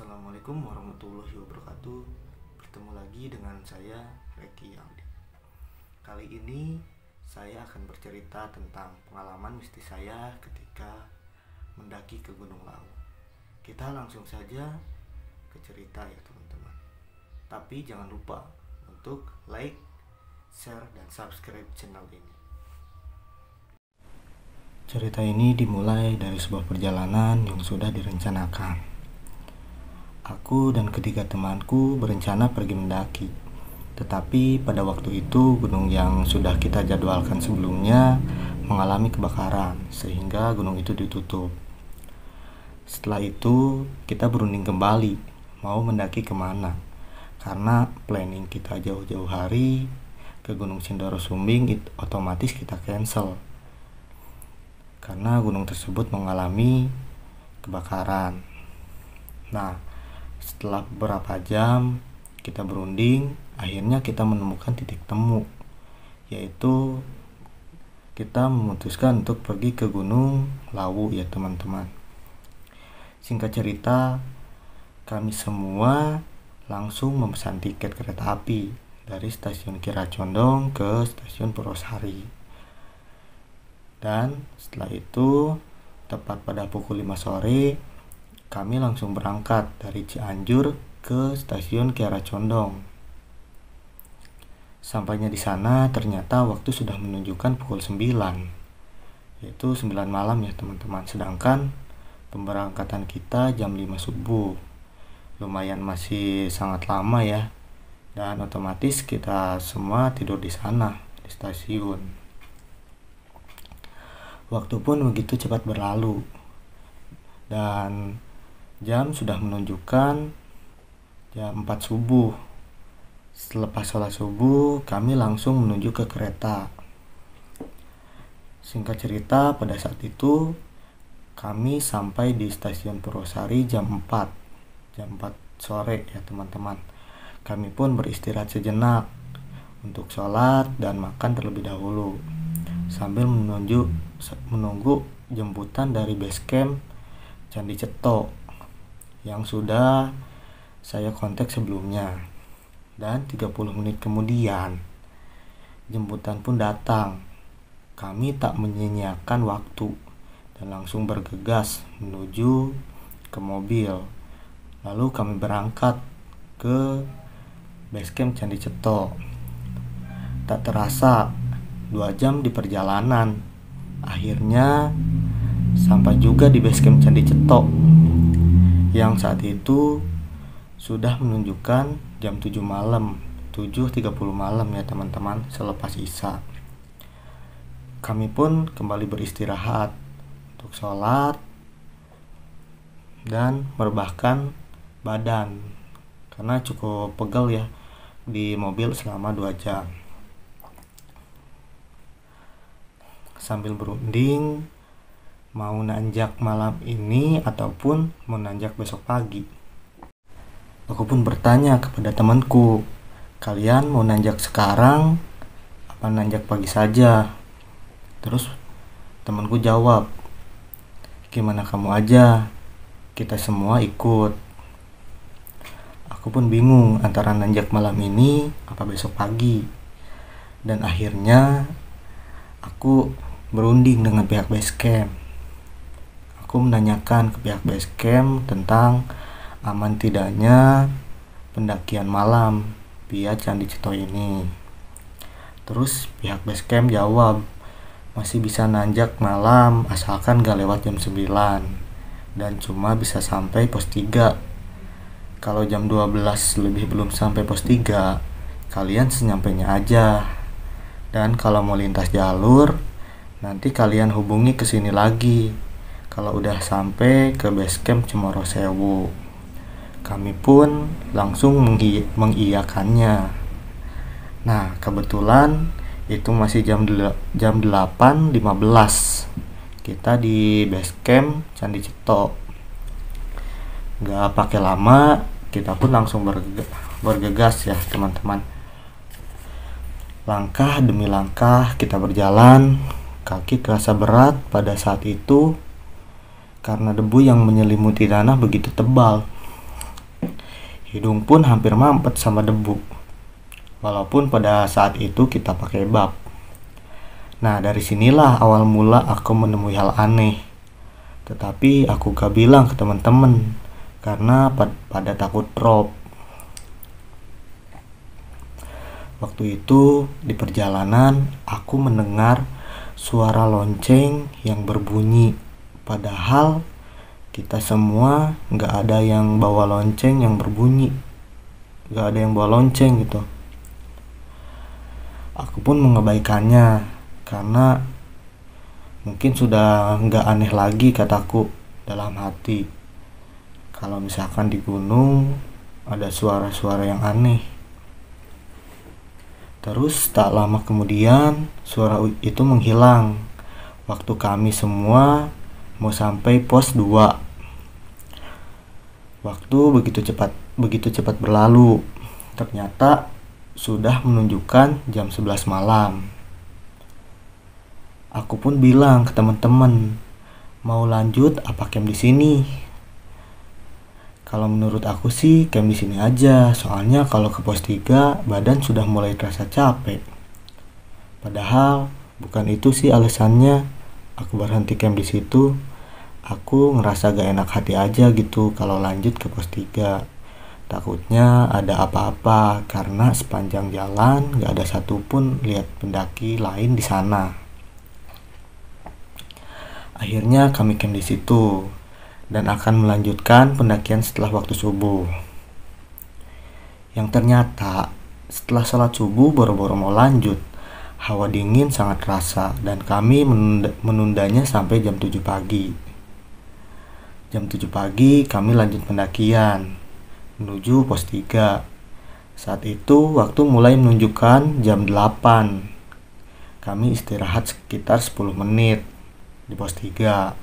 Assalamualaikum warahmatullahi wabarakatuh Bertemu lagi dengan saya Reki Aldi Kali ini saya akan bercerita tentang pengalaman mistis saya ketika mendaki ke Gunung Lawu Kita langsung saja ke cerita ya teman-teman Tapi jangan lupa untuk like, share, dan subscribe channel ini Cerita ini dimulai dari sebuah perjalanan yang sudah direncanakan Aku dan ketiga temanku berencana pergi mendaki. Tetapi pada waktu itu gunung yang sudah kita jadwalkan sebelumnya mengalami kebakaran sehingga gunung itu ditutup. Setelah itu kita berunding kembali mau mendaki kemana karena planning kita jauh-jauh hari ke Gunung Sindoro Sumbing it, otomatis kita cancel karena gunung tersebut mengalami kebakaran. Nah, setelah beberapa jam kita berunding akhirnya kita menemukan titik temu yaitu kita memutuskan untuk pergi ke Gunung Lawu ya teman-teman singkat cerita kami semua langsung memesan tiket kereta api dari stasiun Condong ke stasiun Purwosari. Dan setelah itu, tepat pada pukul 5 sore, kami langsung berangkat dari Cianjur ke stasiun Kiara Condong. Sampainya di sana ternyata waktu sudah menunjukkan pukul 9 yaitu 9 malam ya teman-teman sedangkan pemberangkatan kita jam 5 subuh lumayan masih sangat lama ya dan otomatis kita semua tidur di sana di stasiun waktu pun begitu cepat berlalu dan jam sudah menunjukkan jam 4 subuh selepas sholat subuh kami langsung menuju ke kereta singkat cerita pada saat itu kami sampai di stasiun Purwosari jam 4 jam 4 sore ya teman-teman kami pun beristirahat sejenak untuk sholat dan makan terlebih dahulu sambil menunjuk, menunggu jemputan dari base camp Candi Cetok yang sudah saya kontak sebelumnya. Dan 30 menit kemudian, jemputan pun datang. Kami tak menyenyakan waktu dan langsung bergegas menuju ke mobil. Lalu kami berangkat ke basecamp Candi Ceto. Tak terasa, dua jam di perjalanan. Akhirnya, sampai juga di basecamp Candi Cetok yang saat itu sudah menunjukkan jam 7 malam 7.30 malam ya teman-teman selepas isya kami pun kembali beristirahat untuk sholat dan merebahkan badan karena cukup pegel ya di mobil selama 2 jam sambil berunding mau nanjak malam ini ataupun mau nanjak besok pagi. Aku pun bertanya kepada temanku, kalian mau nanjak sekarang apa nanjak pagi saja? Terus temanku jawab, gimana kamu aja, kita semua ikut. Aku pun bingung antara nanjak malam ini apa besok pagi. Dan akhirnya aku berunding dengan pihak base aku menanyakan ke pihak base camp tentang aman tidaknya pendakian malam via Candi Ceto ini. Terus pihak base camp jawab, masih bisa nanjak malam asalkan gak lewat jam 9 dan cuma bisa sampai pos 3. Kalau jam 12 lebih belum sampai pos 3, kalian senyampainya aja. Dan kalau mau lintas jalur, nanti kalian hubungi ke sini lagi kalau udah sampai ke base camp Cemoro Sewu. Kami pun langsung mengi mengiyakannya. Nah, kebetulan itu masih jam jam 8.15. Kita di base camp Candi Cipto Gak pakai lama, kita pun langsung berge bergegas ya, teman-teman. Langkah demi langkah kita berjalan, kaki terasa berat pada saat itu karena debu yang menyelimuti tanah begitu tebal. Hidung pun hampir mampet sama debu. Walaupun pada saat itu kita pakai bab. Nah, dari sinilah awal mula aku menemui hal aneh. Tetapi aku gak bilang ke teman-teman karena pad pada takut drop. Waktu itu di perjalanan aku mendengar suara lonceng yang berbunyi Padahal kita semua nggak ada yang bawa lonceng yang berbunyi. Nggak ada yang bawa lonceng gitu. Aku pun mengabaikannya karena mungkin sudah nggak aneh lagi kataku dalam hati. Kalau misalkan di gunung ada suara-suara yang aneh. Terus tak lama kemudian suara itu menghilang. Waktu kami semua mau sampai pos 2. Waktu begitu cepat begitu cepat berlalu. Ternyata sudah menunjukkan jam 11 malam. Aku pun bilang ke teman-teman, mau lanjut apa camp di sini? Kalau menurut aku sih camp di sini aja, soalnya kalau ke pos 3 badan sudah mulai terasa capek. Padahal bukan itu sih alasannya aku berhenti camp di situ aku ngerasa gak enak hati aja gitu kalau lanjut ke pos 3. Takutnya ada apa-apa karena sepanjang jalan gak ada satupun lihat pendaki lain di sana. Akhirnya kami camp di situ dan akan melanjutkan pendakian setelah waktu subuh. Yang ternyata setelah sholat subuh baru-baru mau lanjut. Hawa dingin sangat terasa dan kami menunda menundanya sampai jam 7 pagi. Jam 7 pagi kami lanjut pendakian menuju pos 3. Saat itu waktu mulai menunjukkan jam 8. Kami istirahat sekitar 10 menit di pos 3.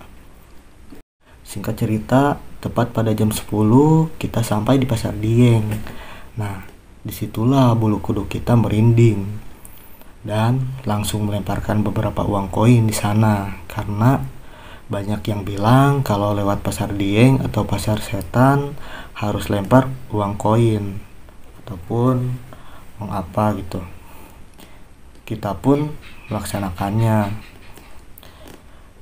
Singkat cerita, tepat pada jam 10 kita sampai di Pasar Dieng. Nah, disitulah bulu kuduk kita merinding dan langsung melemparkan beberapa uang koin di sana karena banyak yang bilang kalau lewat pasar Dieng atau pasar setan harus lempar uang koin ataupun uang apa gitu. Kita pun melaksanakannya.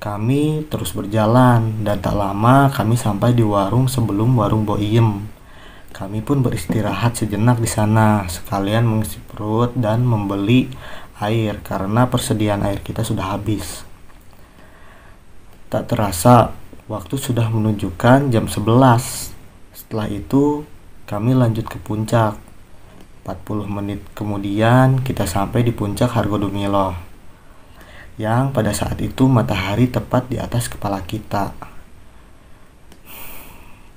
Kami terus berjalan dan tak lama kami sampai di warung sebelum warung Boiem. Kami pun beristirahat sejenak di sana, sekalian mengisi perut dan membeli air karena persediaan air kita sudah habis. Tak terasa, waktu sudah menunjukkan jam 11. Setelah itu, kami lanjut ke puncak. 40 menit kemudian, kita sampai di puncak Hargodumilo. Yang pada saat itu matahari tepat di atas kepala kita.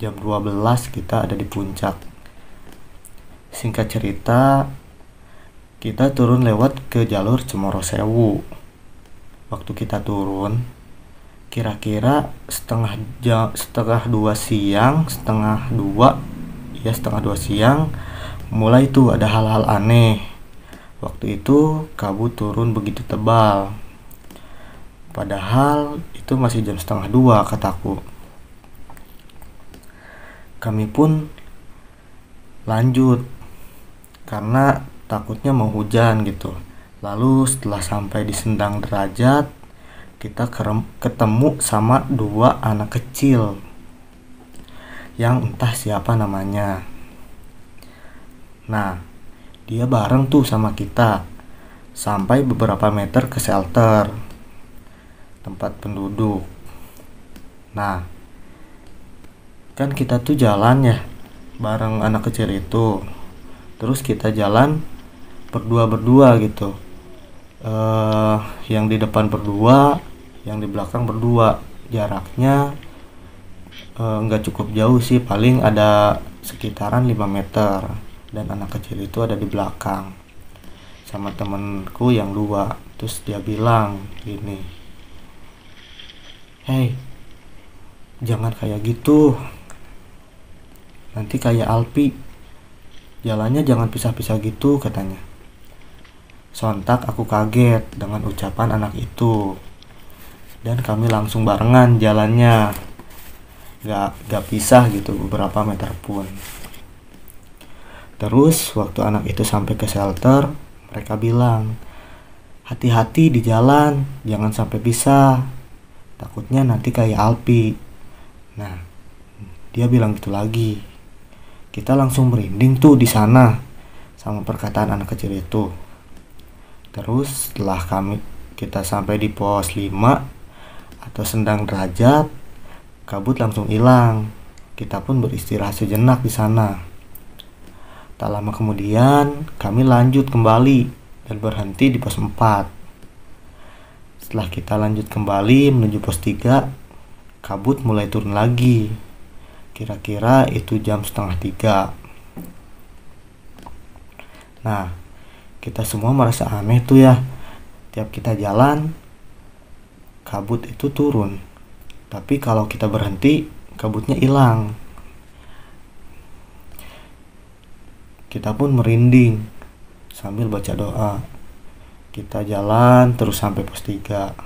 Jam 12 kita ada di puncak. Singkat cerita, kita turun lewat ke jalur Cemoro Sewu. Waktu kita turun, kira-kira setengah jam setengah dua siang setengah dua ya setengah dua siang mulai itu ada hal-hal aneh waktu itu kabut turun begitu tebal padahal itu masih jam setengah dua kataku kami pun lanjut karena takutnya mau hujan gitu lalu setelah sampai di sendang derajat kita ketemu sama dua anak kecil yang entah siapa namanya. Nah, dia bareng tuh sama kita sampai beberapa meter ke shelter tempat penduduk. Nah, kan kita tuh jalan ya bareng anak kecil itu. Terus kita jalan berdua-berdua gitu. Uh, yang di depan berdua, yang di belakang berdua jaraknya eh, nggak e, cukup jauh sih paling ada sekitaran 5 meter dan anak kecil itu ada di belakang sama temenku yang dua terus dia bilang gini hei jangan kayak gitu nanti kayak Alpi jalannya jangan pisah-pisah gitu katanya sontak aku kaget dengan ucapan anak itu dan kami langsung barengan jalannya gak, gak pisah gitu beberapa meter pun terus waktu anak itu sampai ke shelter mereka bilang hati-hati di jalan jangan sampai pisah takutnya nanti kayak Alpi nah dia bilang gitu lagi kita langsung merinding tuh di sana sama perkataan anak kecil itu terus setelah kami kita sampai di pos 5 atau sendang derajat, kabut langsung hilang. Kita pun beristirahat sejenak di sana. Tak lama kemudian, kami lanjut kembali dan berhenti di pos 4. Setelah kita lanjut kembali menuju pos 3, kabut mulai turun lagi. Kira-kira itu jam setengah tiga. Nah, kita semua merasa aneh tuh ya. Tiap kita jalan, kabut itu turun. Tapi kalau kita berhenti, kabutnya hilang. Kita pun merinding sambil baca doa. Kita jalan terus sampai pos 3.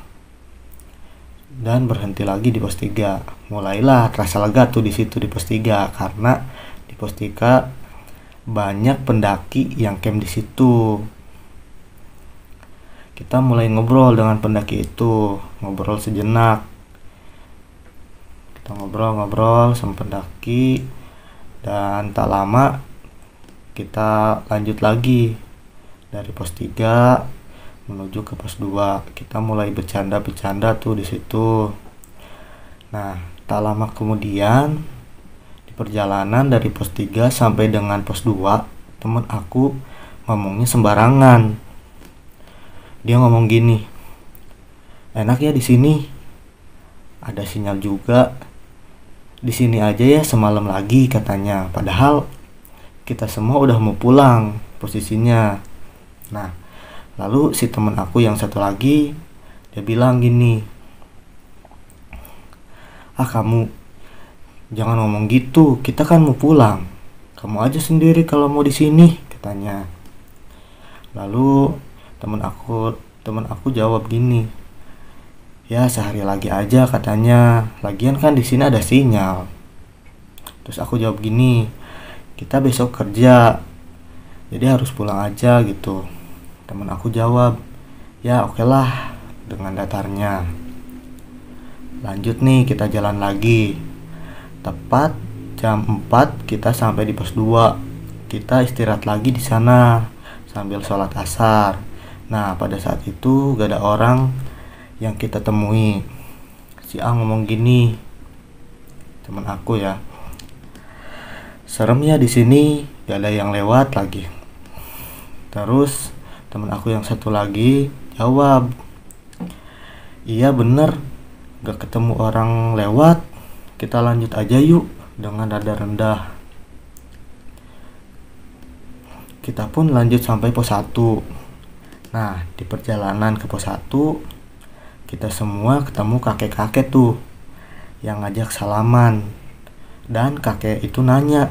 Dan berhenti lagi di pos 3. Mulailah rasa lega tuh di situ di pos 3 karena di pos 3 banyak pendaki yang camp di situ kita mulai ngobrol dengan pendaki itu, ngobrol sejenak. Kita ngobrol-ngobrol sama pendaki dan tak lama kita lanjut lagi dari pos 3 menuju ke pos 2. Kita mulai bercanda-bercanda tuh di situ. Nah, tak lama kemudian di perjalanan dari pos 3 sampai dengan pos 2, temen aku ngomongnya sembarangan dia ngomong gini enak ya di sini ada sinyal juga di sini aja ya semalam lagi katanya padahal kita semua udah mau pulang posisinya nah lalu si teman aku yang satu lagi dia bilang gini ah kamu jangan ngomong gitu kita kan mau pulang kamu aja sendiri kalau mau di sini katanya lalu teman aku teman aku jawab gini ya sehari lagi aja katanya lagian kan di sini ada sinyal terus aku jawab gini kita besok kerja jadi harus pulang aja gitu teman aku jawab ya oke okay lah dengan datarnya lanjut nih kita jalan lagi tepat jam 4 kita sampai di pos 2 kita istirahat lagi di sana sambil sholat asar Nah pada saat itu gak ada orang yang kita temui. Si A ngomong gini, teman aku ya. serem ya di sini gak ada yang lewat lagi. Terus teman aku yang satu lagi jawab, iya bener gak ketemu orang lewat. Kita lanjut aja yuk dengan nada rendah. Kita pun lanjut sampai pos 1 Nah, di perjalanan ke pos 1 kita semua ketemu kakek-kakek tuh yang ngajak salaman. Dan kakek itu nanya,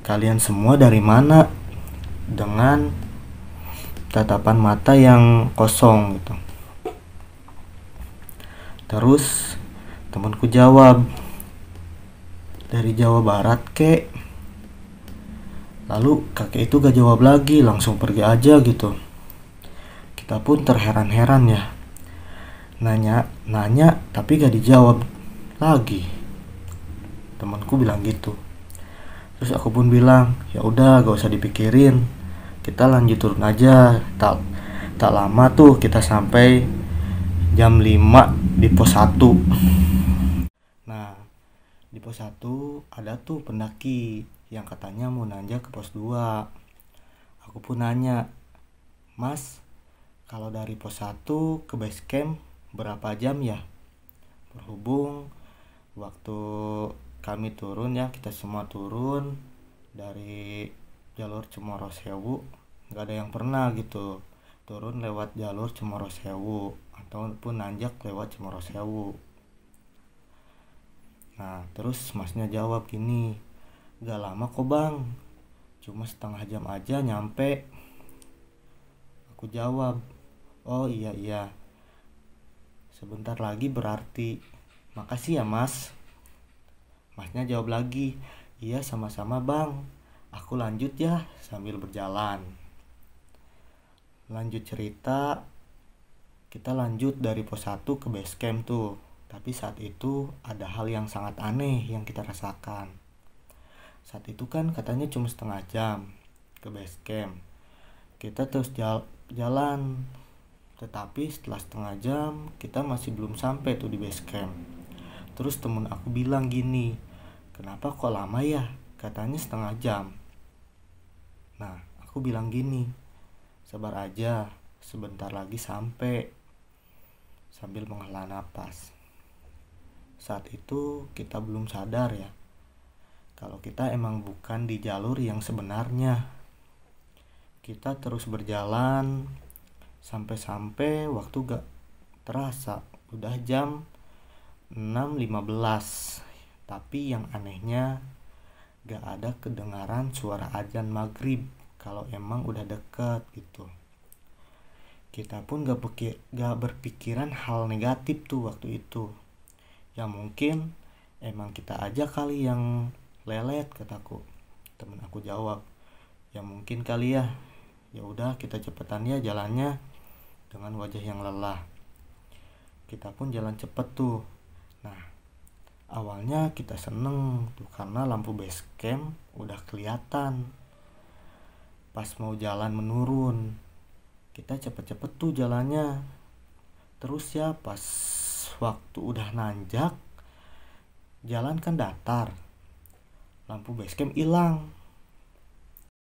"Kalian semua dari mana?" dengan tatapan mata yang kosong gitu. Terus temanku jawab, "Dari Jawa Barat, kek." Lalu kakek itu gak jawab lagi, langsung pergi aja gitu. Kita pun terheran-heran ya. Nanya, nanya tapi gak dijawab lagi. Temanku bilang gitu. Terus aku pun bilang, ya udah gak usah dipikirin. Kita lanjut turun aja. Tak tak lama tuh kita sampai jam 5 di pos 1. Nah, di pos 1 ada tuh pendaki yang katanya mau nanjak ke pos 2. Aku pun nanya, Mas, kalau dari pos 1 ke base camp berapa jam ya? Berhubung waktu kami turun ya, kita semua turun dari jalur Cemoro Sewu, nggak ada yang pernah gitu turun lewat jalur Cemoro Sewu ataupun nanjak lewat Cemoro Sewu. Nah, terus masnya jawab gini, gak lama kok bang, cuma setengah jam aja nyampe. Aku jawab, oh iya iya sebentar lagi berarti makasih ya mas masnya jawab lagi iya sama-sama bang aku lanjut ya sambil berjalan lanjut cerita kita lanjut dari pos 1 ke base camp tuh tapi saat itu ada hal yang sangat aneh yang kita rasakan saat itu kan katanya cuma setengah jam ke base camp kita terus jalan tetapi setelah setengah jam kita masih belum sampai tuh di base camp. Terus temen aku bilang gini, kenapa kok lama ya? Katanya setengah jam. Nah, aku bilang gini, sabar aja, sebentar lagi sampai. Sambil menghela nafas. Saat itu kita belum sadar ya, kalau kita emang bukan di jalur yang sebenarnya. Kita terus berjalan, sampai-sampai waktu gak terasa udah jam 6.15 tapi yang anehnya gak ada kedengaran suara azan maghrib kalau emang udah deket gitu kita pun gak, pikir, gak berpikiran hal negatif tuh waktu itu ya mungkin emang kita aja kali yang lelet kataku temen aku jawab ya mungkin kali ya ya udah kita cepetan ya jalannya dengan wajah yang lelah. Kita pun jalan cepet tuh. Nah, awalnya kita seneng tuh karena lampu base camp udah kelihatan. Pas mau jalan menurun, kita cepet-cepet tuh jalannya. Terus ya pas waktu udah nanjak, jalan kan datar. Lampu base camp hilang